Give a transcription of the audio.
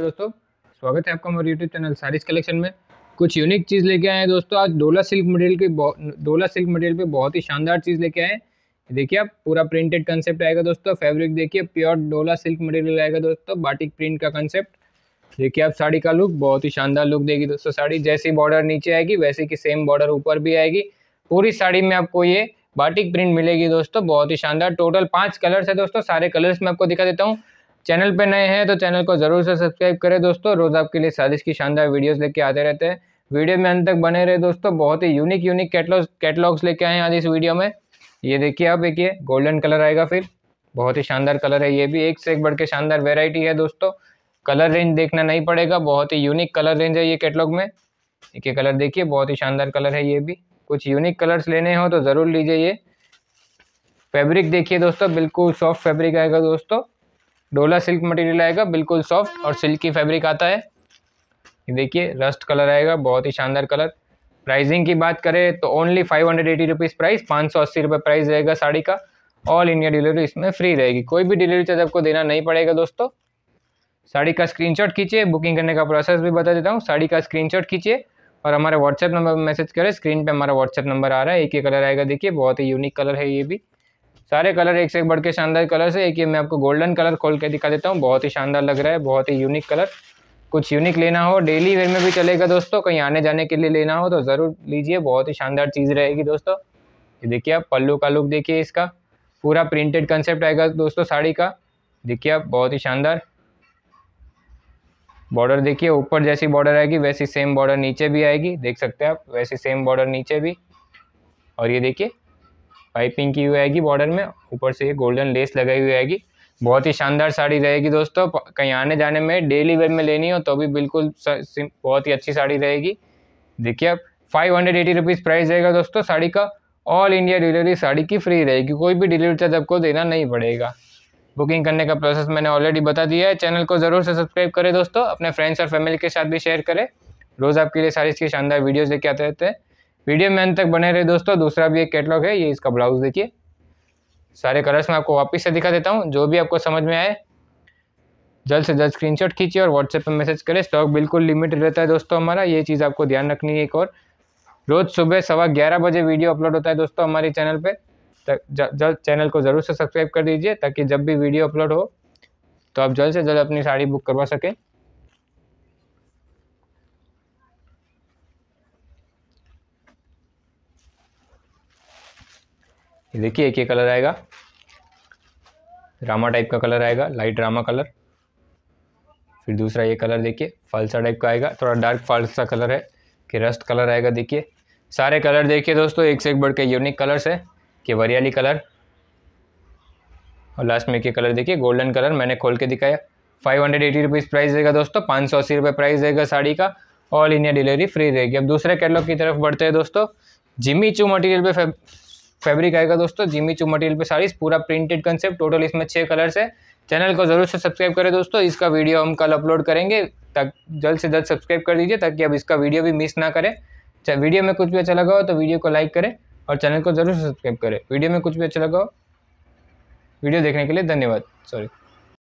दोस्तों स्वागत है आपका हमारे यूट्यूब चैनल सारीज कलेक्शन में कुछ यूनिक चीज़ लेके आए हैं दोस्तों आज डोला सिल्क मटेरियल के डोला सिल्क मटेरियल पे बहुत ही शानदार चीज़ लेके आए हैं देखिए आप पूरा प्रिंटेड कंसेप्ट आएगा दोस्तों फैब्रिक देखिए प्योर डोला सिल्क मटेरियल आएगा दोस्तों बाटिक प्रिंट का कंसेप्ट देखिए आप साड़ी का लुक बहुत ही शानदार लुक देगी दोस्तों साड़ी जैसी बॉर्डर नीचे आएगी वैसे की सेम बॉर्डर ऊपर भी आएगी पूरी साड़ी में आपको ये बाटिक प्रिंट मिलेगी दोस्तों बहुत ही शानदार टोटल पाँच कलर्स है दोस्तों सारे कलर्स में आपको दिखा देता हूँ चैनल पर नए हैं तो चैनल को ज़रूर से सब्सक्राइब करें दोस्तों रोज़ आपके लिए साजिश की शानदार वीडियोज़ लेके आते रहते हैं वीडियो में अंत तक बने रहे दोस्तों बहुत ही यूनिक यूनिक कैटलॉग कैटलॉग्स लेके आए हैं आज इस वीडियो में ये देखिए आप देखिए गोल्डन कलर आएगा फिर बहुत ही शानदार कलर है ये भी एक से एक बढ़ के शानदार वेराइटी है दोस्तों कलर रेंज देखना नहीं पड़ेगा बहुत ही यूनिक कलर रेंज है ये कैटलॉग में एक ये कलर देखिए बहुत ही शानदार कलर है ये भी कुछ यूनिक कलर्स लेने हो तो ज़रूर लीजिए ये फैब्रिक देखिए दोस्तों बिल्कुल सॉफ्ट फैब्रिक आएगा दोस्तों डोला सिल्क मटेरियल आएगा बिल्कुल सॉफ्ट और सिल्क की फैब्रिक आता है ये देखिए रस्ट कलर आएगा बहुत ही शानदार कलर प्राइसिंग की बात करें तो only five hundred eighty rupees price पाँच सौ अस्सी रुपये प्राइस रहेगा साड़ी का ऑल इंडिया डिलीवरी इसमें फ्री रहेगी कोई भी डिलीवरी चार्ज आपको देना नहीं पड़ेगा दोस्तों साड़ी का शॉट खींचे बुकिंग करने का प्रोसेस भी बता देता हूँ साड़ी का शॉट खींचे और हमारे व्हाट्सएप नंबर पर मैसेज करें स्क्रीन पर हमारा व्हाट्सएप नंबर आ रहा है एक ही कलर आएगा देखिए बहुत ही यूनिक कलर है ये भी सारे कलर एक से एक बढ़ के शानदार कलर से एक ये मैं आपको गोल्डन कलर खोल के दिखा देता हूँ बहुत ही शानदार लग रहा है बहुत ही यूनिक कलर कुछ यूनिक लेना हो डेली वेयर में भी चलेगा दोस्तों कहीं आने जाने के लिए लेना हो तो ज़रूर लीजिए बहुत ही शानदार चीज़ रहेगी दोस्तों ये देखिए आप पल्लू का लुक देखिए इसका पूरा प्रिंटेड कंसेप्ट आएगा दोस्तों साड़ी का देखिए आप बहुत ही शानदार बॉर्डर देखिए ऊपर जैसी बॉर्डर आएगी वैसी सेम बॉर्डर नीचे भी आएगी देख सकते हैं आप वैसी सेम बॉर्डर नीचे भी और ये देखिए पाइपिंग की हुई आएगी बॉर्डर में ऊपर से ये गोल्डन लेस लगाई हुई आएगी बहुत ही शानदार साड़ी रहेगी दोस्तों कहीं आने जाने में डेली वेयर में लेनी हो तो भी बिल्कुल बहुत ही अच्छी साड़ी रहेगी देखिए अब five hundred eighty rupees price रहेगा दोस्तों साड़ी का ऑल इंडिया डिलीवरी साड़ी की फ्री रहेगी कोई भी डिलीवरी चार्ज आपको देना नहीं पड़ेगा बुकिंग करने का प्रोसेस मैंने ऑलरेडी बता दिया है चैनल को ज़रूर से सब्सक्राइब करें दोस्तों अपने फ्रेंड्स और फैमिली के साथ भी शेयर करें रोज़ आपके लिए सारी इसकी शानदार वीडियोज़ लेके आते रहते हैं वीडियो में अंत तक बने रहे दोस्तों दूसरा भी एक कैटलॉग है ये इसका ब्लाउज देखिए सारे कलर्स मैं आपको वापस से दिखा देता हूँ जो भी आपको समझ में आए जल्द से जल्द स्क्रीनशॉट खींचिए और व्हाट्सएप पर मैसेज करें स्टॉक बिल्कुल लिमिटेड रहता है दोस्तों हमारा ये चीज़ आपको ध्यान रखनी है एक और रोज़ सुबह सवा ग्यारह बजे वीडियो अपलोड होता है दोस्तों हमारे चैनल पर जल्द चैनल को ज़रूर से सब्सक्राइब कर दीजिए ताकि जब भी वीडियो अपलोड हो तो आप जल्द से जल्द अपनी साड़ी बुक करवा सकें ये देखिए एक ये कलर आएगा रामा टाइप का कलर आएगा लाइट रामा कलर फिर दूसरा ये कलर देखिए फालसा टाइप का आएगा थोड़ा डार्क फालसा कलर है कि रस्ट कलर आएगा देखिए सारे कलर देखिए दोस्तों एक से एक बढ़ के यूनिक कलर्स है कि वरियाली कलर और लास्ट में एक कलर देखिए गोल्डन कलर मैंने खोल के दिखाया five hundred eighty rupees price रहेगा दोस्तों पाँच सौ अस्सी रुपये प्राइस रहेगा साड़ी का ऑल इंडिया डिलीवरी फ्री रहेगी अब दूसरे कैटलॉग की तरफ बढ़ते हैं दोस्तों जिमी चू मटेरियल पे फैब्रिक आएगा दोस्तों जिमी चू मटेरियल पे साड़ीज पूरा प्रिंटेड कंसेप्ट टोटल इसमें छः कलर्स है चैनल को ज़रूर से सब्सक्राइब करें दोस्तों इसका वीडियो हम कल अपलोड करेंगे तक जल्द से जल्द सब्सक्राइब कर दीजिए ताकि अब इसका वीडियो भी मिस ना करें चाहे वीडियो में कुछ भी अच्छा लगा हो तो वीडियो को लाइक करें और चैनल को ज़रूर से सब्सक्राइब करें वीडियो में कुछ भी अच्छा लगा हो वीडियो देखने के लिए धन्यवाद सॉरी